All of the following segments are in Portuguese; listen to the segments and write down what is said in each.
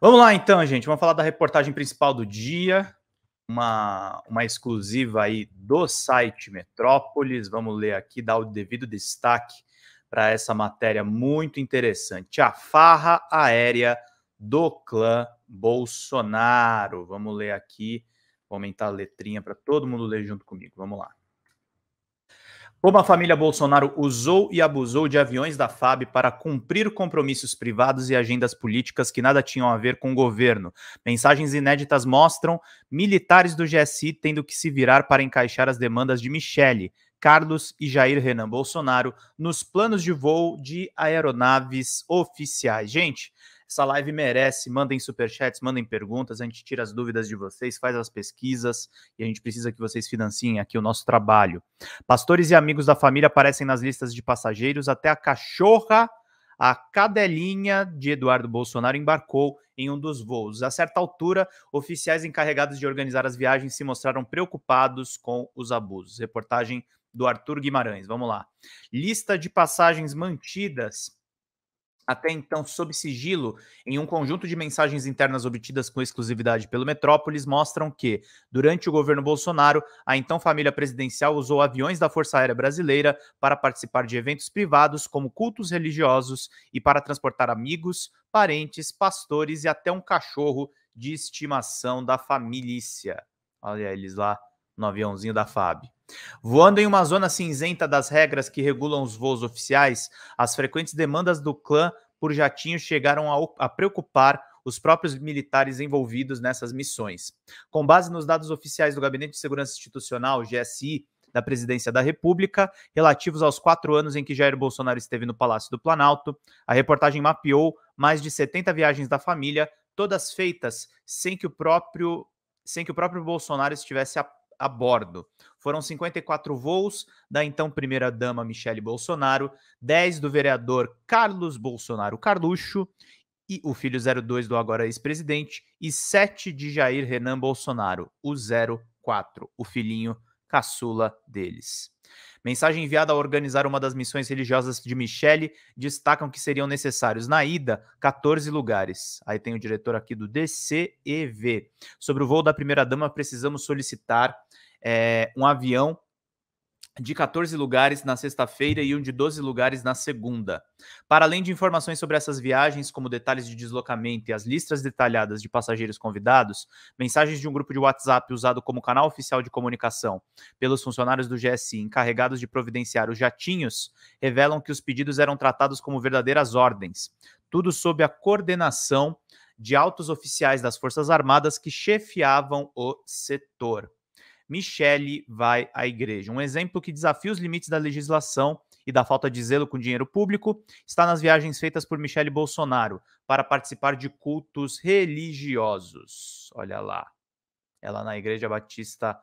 Vamos lá então, gente. Vamos falar da reportagem principal do dia, uma, uma exclusiva aí do site Metrópolis. Vamos ler aqui, dar o devido destaque para essa matéria muito interessante. A farra aérea do clã Bolsonaro. Vamos ler aqui, vou aumentar a letrinha para todo mundo ler junto comigo. Vamos lá. Como a família Bolsonaro usou e abusou de aviões da FAB para cumprir compromissos privados e agendas políticas que nada tinham a ver com o governo. Mensagens inéditas mostram militares do GSI tendo que se virar para encaixar as demandas de Michele, Carlos e Jair Renan Bolsonaro nos planos de voo de aeronaves oficiais. Gente, essa live merece. Mandem superchats, mandem perguntas, a gente tira as dúvidas de vocês, faz as pesquisas e a gente precisa que vocês financiem aqui o nosso trabalho. Pastores e amigos da família aparecem nas listas de passageiros, até a cachorra, a cadelinha de Eduardo Bolsonaro embarcou em um dos voos. A certa altura, oficiais encarregados de organizar as viagens se mostraram preocupados com os abusos. Reportagem do Arthur Guimarães. Vamos lá. Lista de passagens mantidas até então sob sigilo, em um conjunto de mensagens internas obtidas com exclusividade pelo Metrópolis, mostram que, durante o governo Bolsonaro, a então família presidencial usou aviões da Força Aérea Brasileira para participar de eventos privados, como cultos religiosos, e para transportar amigos, parentes, pastores e até um cachorro de estimação da família. Olha eles lá no aviãozinho da FAB. Voando em uma zona cinzenta das regras que regulam os voos oficiais, as frequentes demandas do clã por jatinhos chegaram a, a preocupar os próprios militares envolvidos nessas missões. Com base nos dados oficiais do Gabinete de Segurança Institucional, GSI, da presidência da República, relativos aos quatro anos em que Jair Bolsonaro esteve no Palácio do Planalto. A reportagem mapeou mais de 70 viagens da família, todas feitas sem que o próprio, sem que o próprio Bolsonaro estivesse a a bordo. Foram 54 voos da então primeira-dama Michele Bolsonaro, 10 do vereador Carlos Bolsonaro Carluxo, e o filho 02 do agora ex-presidente, e 7 de Jair Renan Bolsonaro, o 04, o filhinho caçula deles. Mensagem enviada ao organizar uma das missões religiosas de Michele destacam que seriam necessários, na ida, 14 lugares. Aí tem o diretor aqui do DCEV. Sobre o voo da primeira-dama, precisamos solicitar é, um avião de 14 lugares na sexta-feira e um de 12 lugares na segunda. Para além de informações sobre essas viagens, como detalhes de deslocamento e as listas detalhadas de passageiros convidados, mensagens de um grupo de WhatsApp usado como canal oficial de comunicação pelos funcionários do GSI encarregados de providenciar os jatinhos revelam que os pedidos eram tratados como verdadeiras ordens, tudo sob a coordenação de altos oficiais das Forças Armadas que chefiavam o setor. Michele vai à igreja. Um exemplo que desafia os limites da legislação e da falta de zelo com dinheiro público está nas viagens feitas por Michele Bolsonaro para participar de cultos religiosos. Olha lá. Ela na Igreja Batista.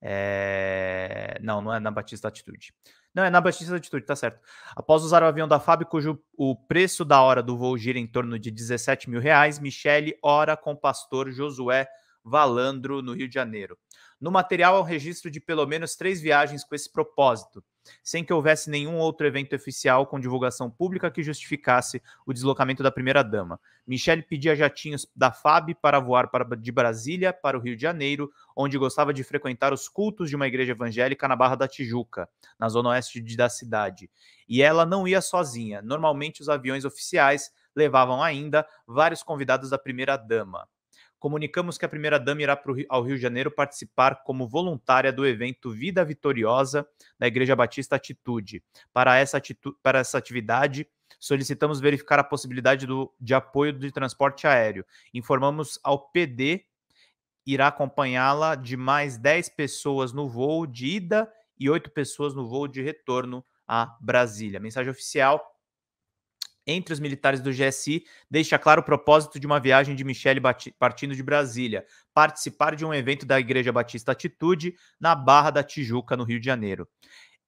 É... Não, não é na Batista Atitude. Não, é na Batista Atitude, tá certo. Após usar o avião da FAB, cujo o preço da hora do voo gira em torno de 17 mil reais, Michele ora com o pastor Josué Valandro, no Rio de Janeiro. No material há é um registro de pelo menos três viagens com esse propósito, sem que houvesse nenhum outro evento oficial com divulgação pública que justificasse o deslocamento da primeira-dama. Michele pedia jatinhos da FAB para voar para, de Brasília para o Rio de Janeiro, onde gostava de frequentar os cultos de uma igreja evangélica na Barra da Tijuca, na zona oeste da cidade. E ela não ia sozinha. Normalmente os aviões oficiais levavam ainda vários convidados da primeira-dama comunicamos que a primeira-dama irá ao Rio de Janeiro participar como voluntária do evento Vida Vitoriosa da Igreja Batista Atitude. Para essa, para essa atividade, solicitamos verificar a possibilidade do, de apoio de transporte aéreo. Informamos ao PD, irá acompanhá-la de mais 10 pessoas no voo de ida e 8 pessoas no voo de retorno a Brasília. Mensagem oficial entre os militares do GSI deixa claro o propósito de uma viagem de Michele partindo de Brasília, participar de um evento da Igreja Batista Atitude na Barra da Tijuca, no Rio de Janeiro.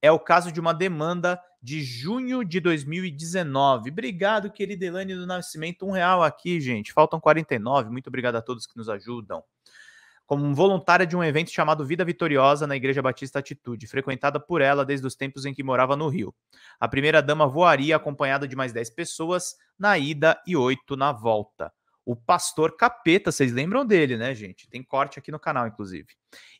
É o caso de uma demanda de junho de 2019. Obrigado, querida Elane do Nascimento. Um real aqui, gente. Faltam 49. Muito obrigado a todos que nos ajudam como voluntária de um evento chamado Vida Vitoriosa na Igreja Batista Atitude, frequentada por ela desde os tempos em que morava no Rio. A primeira-dama voaria acompanhada de mais 10 pessoas na ida e 8 na volta o pastor capeta, vocês lembram dele, né, gente? Tem corte aqui no canal, inclusive.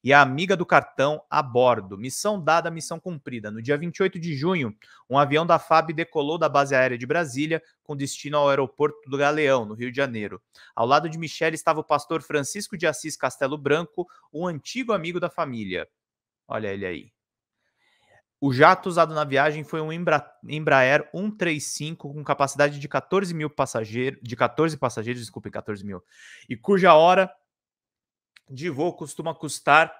E a amiga do cartão a bordo. Missão dada, missão cumprida. No dia 28 de junho, um avião da FAB decolou da base aérea de Brasília com destino ao aeroporto do Galeão, no Rio de Janeiro. Ao lado de Michele estava o pastor Francisco de Assis Castelo Branco, um antigo amigo da família. Olha ele aí. O jato usado na viagem foi um Embra, Embraer 135 com capacidade de 14 mil passageiros, de 14 passageiros, desculpe, 14 mil, e cuja hora de voo costuma custar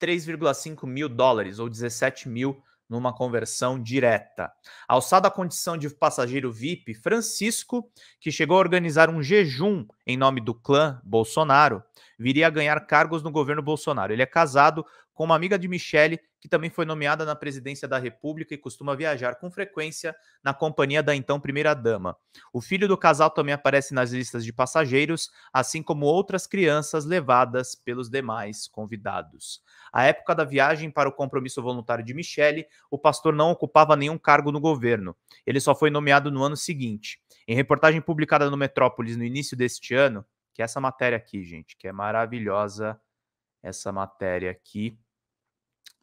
3,5 mil dólares ou 17 mil numa conversão direta. Alçado à condição de passageiro VIP, Francisco, que chegou a organizar um jejum em nome do clã Bolsonaro, viria a ganhar cargos no governo Bolsonaro. Ele é casado com uma amiga de Michele, que também foi nomeada na presidência da República e costuma viajar com frequência na companhia da então primeira-dama. O filho do casal também aparece nas listas de passageiros, assim como outras crianças levadas pelos demais convidados. À época da viagem para o compromisso voluntário de Michele, o pastor não ocupava nenhum cargo no governo. Ele só foi nomeado no ano seguinte. Em reportagem publicada no Metrópolis no início deste ano, que é essa matéria aqui, gente, que é maravilhosa essa matéria aqui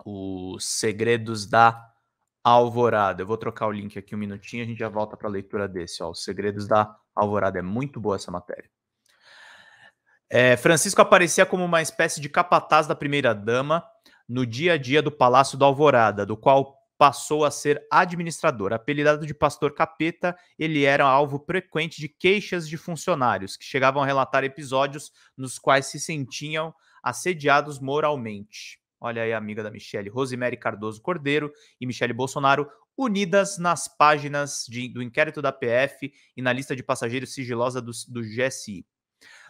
os Segredos da Alvorada. Eu vou trocar o link aqui um minutinho, a gente já volta para a leitura desse. Ó. Os Segredos da Alvorada. É muito boa essa matéria. É, Francisco aparecia como uma espécie de capataz da primeira-dama no dia a dia do Palácio da Alvorada, do qual passou a ser administrador. Apelidado de Pastor Capeta, ele era alvo frequente de queixas de funcionários que chegavam a relatar episódios nos quais se sentiam assediados moralmente. Olha aí, amiga da Michelle. Rosemary Cardoso Cordeiro e Michelle Bolsonaro unidas nas páginas de, do inquérito da PF e na lista de passageiros sigilosa do, do GSI.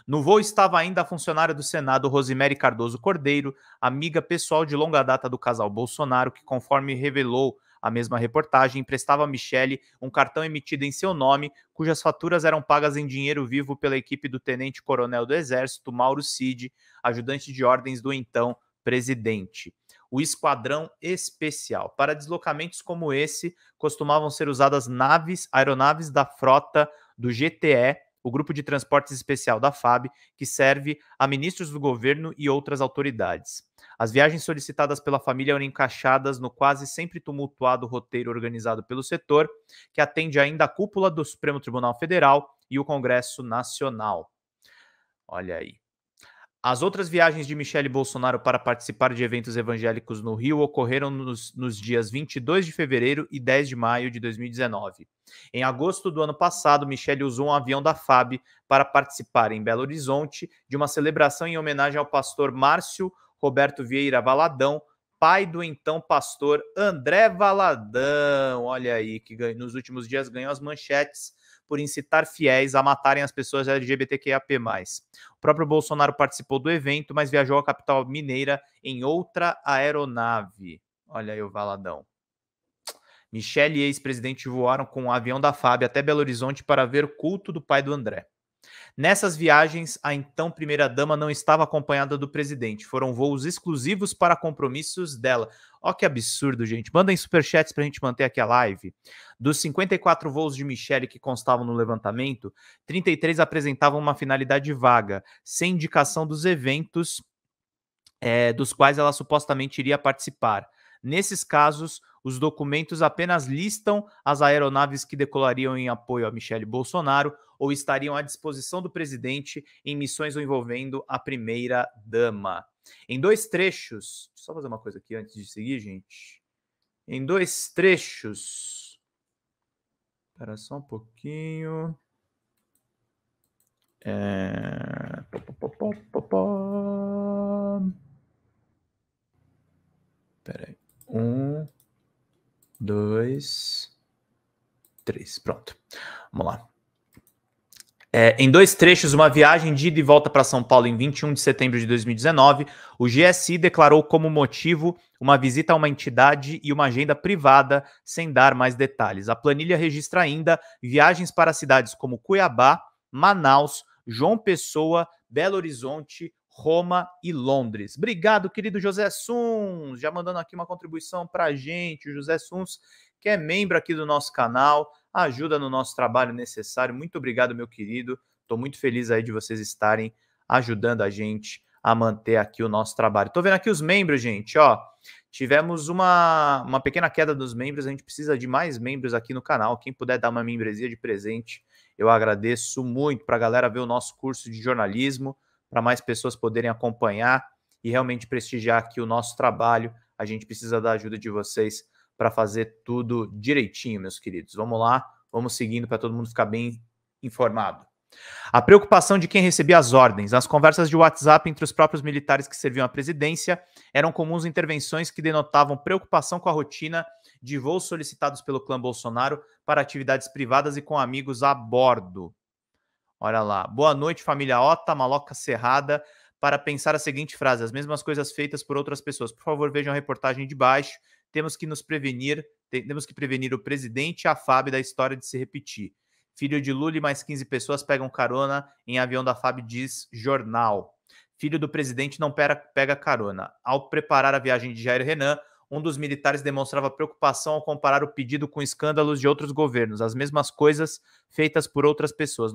No voo estava ainda a funcionária do Senado, Rosemary Cardoso Cordeiro, amiga pessoal de longa data do casal Bolsonaro, que, conforme revelou a mesma reportagem, emprestava a Michele um cartão emitido em seu nome, cujas faturas eram pagas em dinheiro vivo pela equipe do tenente-coronel do Exército, Mauro Cid, ajudante de ordens do então presidente. O esquadrão especial. Para deslocamentos como esse, costumavam ser usadas naves, aeronaves da frota do GTE, o Grupo de Transportes Especial da FAB, que serve a ministros do governo e outras autoridades. As viagens solicitadas pela família eram encaixadas no quase sempre tumultuado roteiro organizado pelo setor, que atende ainda a cúpula do Supremo Tribunal Federal e o Congresso Nacional. Olha aí. As outras viagens de Michele Bolsonaro para participar de eventos evangélicos no Rio ocorreram nos, nos, dias 22 de fevereiro e 10 de maio de 2019. Em agosto do ano passado, Michele usou um avião da FAB para participar em Belo Horizonte de uma celebração em homenagem ao pastor Márcio Roberto Vieira Valadão, pai do então pastor André Valadão. Olha aí, que nos últimos dias ganhou as manchetes por incitar fiéis a matarem as pessoas LGBTQIAP+. O próprio Bolsonaro participou do evento, mas viajou à capital mineira em outra aeronave. Olha aí o Valadão. Michele e ex-presidente voaram com um avião da FAB até Belo Horizonte para ver o culto do pai do André. Nessas viagens, a então primeira-dama não estava acompanhada do presidente. Foram voos exclusivos para compromissos dela. Ó que absurdo, gente. Mandem superchats para a gente manter aqui a live. Dos 54 voos de Michele que constavam no levantamento, 33 apresentavam uma finalidade vaga, sem indicação dos eventos é, dos quais ela supostamente iria participar. Nesses casos, os documentos apenas listam as aeronaves que decolariam em apoio a Michele Bolsonaro ou estariam à disposição do presidente em missões envolvendo a primeira-dama. Em dois trechos. Deixa eu só fazer uma coisa aqui antes de seguir, gente. Em dois trechos. Espera só um pouquinho. É... aí. Um, dois, três. Pronto. Vamos lá. É, em dois trechos, uma viagem de ida e volta para São Paulo em 21 de setembro de 2019, o GSI declarou como motivo uma visita a uma entidade e uma agenda privada, sem dar mais detalhes. A planilha registra ainda viagens para cidades como Cuiabá, Manaus, João Pessoa, Belo Horizonte, Roma e Londres. Obrigado, querido José Suns, já mandando aqui uma contribuição para a gente. O José Suns, que é membro aqui do nosso canal, ajuda no nosso trabalho necessário. Muito obrigado, meu querido. Estou muito feliz aí de vocês estarem ajudando a gente a manter aqui o nosso trabalho. Estou vendo aqui os membros, gente, ó. Tivemos uma, uma pequena queda dos membros, a gente precisa de mais membros aqui no canal. Quem puder dar uma membresia de presente, eu agradeço muito para a galera ver o nosso curso de jornalismo, para mais pessoas poderem acompanhar e realmente prestigiar aqui o nosso trabalho. A gente precisa da ajuda de vocês para fazer tudo direitinho, meus queridos. Vamos lá, vamos seguindo para todo mundo ficar bem informado. A preocupação de quem recebia as ordens. Nas conversas de WhatsApp entre os próprios militares que serviam à presidência, eram comuns intervenções que denotavam preocupação com a rotina de voos solicitados pelo clã Bolsonaro para atividades privadas e com amigos a bordo. Olha lá. Boa noite, família Ota, Maloca Cerrada. Para pensar a seguinte frase: as mesmas coisas feitas por outras pessoas. Por favor, vejam a reportagem de baixo. Temos que nos prevenir, temos que prevenir o presidente e a FAB da história de se repetir. Filho de Lula e mais 15 pessoas pegam carona em avião da FAB, diz jornal. Filho do presidente não pega carona. Ao preparar a viagem de Jair Renan, um dos militares demonstrava preocupação ao comparar o pedido com escândalos de outros governos, as mesmas coisas feitas por outras pessoas.